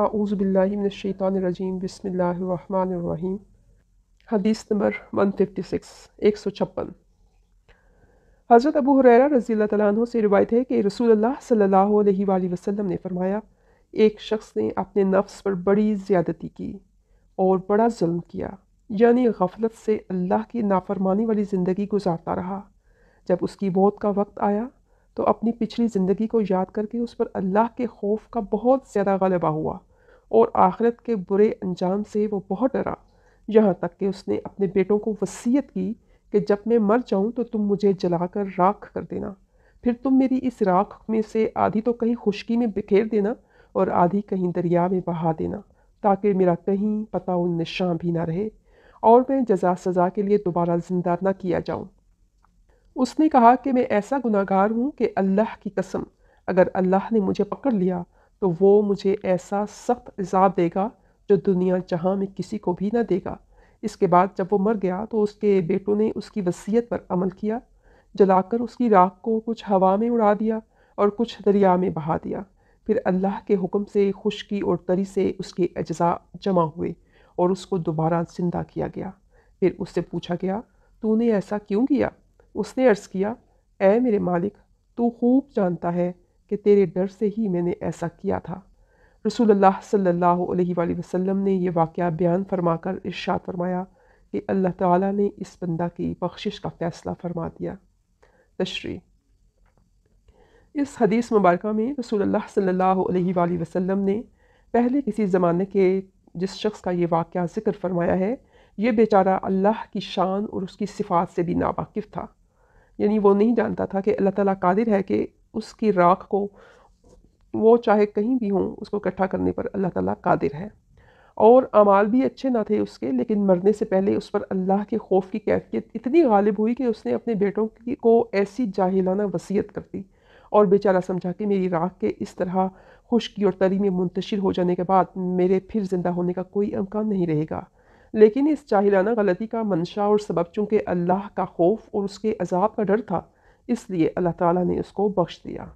आऊज़बिल्लिमिनशैतानरजीम बसमीम हदीस number one fifty six एक सौ छप्पन हज़रत अबू हुरैरा रज़ी तैनों से रिवायत है कि रसूल सल्ला वसम ने फ़रमाया एक शख्स ने अपने नफ्स पर बड़ी ज़्यादती की और बड़ा जुल्म किया यानी गफलत से अल्लाह की नाफरमानी वाली ज़िंदगी गुजारता रहा जब उसकी मौत का वक्त आया तो अपनी पिछली ज़िंदगी को याद करके उस पर अल्लाह के खौफ का बहुत ज़्यादा गलबा हुआ और आखिरत के बुरे अंजाम से वो बहुत डरा यहाँ तक कि उसने अपने बेटों को वसीयत की कि जब मैं मर जाऊँ तो तुम मुझे जलाकर राख कर देना फिर तुम मेरी इस राख में से आधी तो कहीं खुशकी में बिखेर देना और आधी कहीं दरिया में बहा देना ताकि मेरा कहीं पता उन निशान भी ना रहे और मैं जजा सज़ा के लिए दोबारा जिंदा ना किया जाऊँ उसने कहा कि मैं ऐसा गुनागार हूँ कि अल्लाह की कसम अगर अल्लाह ने मुझे पकड़ लिया तो वो मुझे ऐसा सख्त अजाब देगा जो दुनिया जहाँ में किसी को भी ना देगा इसके बाद जब वो मर गया तो उसके बेटों ने उसकी वसीयत पर अमल किया जलाकर उसकी राख को कुछ हवा में उड़ा दिया और कुछ दरिया में बहा दिया फिर अल्लाह के हुक्म से खुशकी और तरी से उसके अज्जा जमा हुए और उसको दोबारा जिंदा किया गया फिर उससे पूछा गया तूने ऐसा क्यों किया उसने अर्ज़ किया ए मेरे मालिक तू खूब जानता है कि तेरे डर से ही मैंने ऐसा किया था रसूल सल्लल्लाहु अलैहि वसल्लम ने यह वाक़ बयान फरमाकर इर्शाद फरमाया कि अल्लाह ताला ने इस बंदा की बख्शिश का फ़ैसला फरमा दिया तशरी इस हदीस मुबारक में रसूलुल्लाह सल्लल्लाहु अलैहि वसल्लम ने पहले किसी ज़माने के जिस शख्स का ये वाक़ ज़िक्र फरमाया है ये बेचारा अल्लाह की शान और उसकी सिफात से भी नावाकिफ़ था यानी वो नहीं जानता था कि अल्लाह ताला कादिर है कि उसकी राख को वो चाहे कहीं भी हों उसको इकट्ठा करने पर अल्लाह ताला कादिर है और अमाल भी अच्छे ना थे उसके लेकिन मरने से पहले उस पर अल्लाह के खौफ की कैफियत इतनी गालिब हुई कि उसने अपने बेटों की को ऐसी जाहिलाना वसीयत कर दी और बेचारा समझा कि मेरी राख के इस तरह खुशकी और तरी में मुंतशिर हो जाने के बाद मेरे फिर ज़िंदा होने का कोई अमकान नहीं रहेगा लेकिन इस जाहिलाना गलती का मंशा और सबब चूँकि अल्लाह का खौफ और उसके अजाब का डर था इसलिए अल्लाह ताला ने उसको बख्श दिया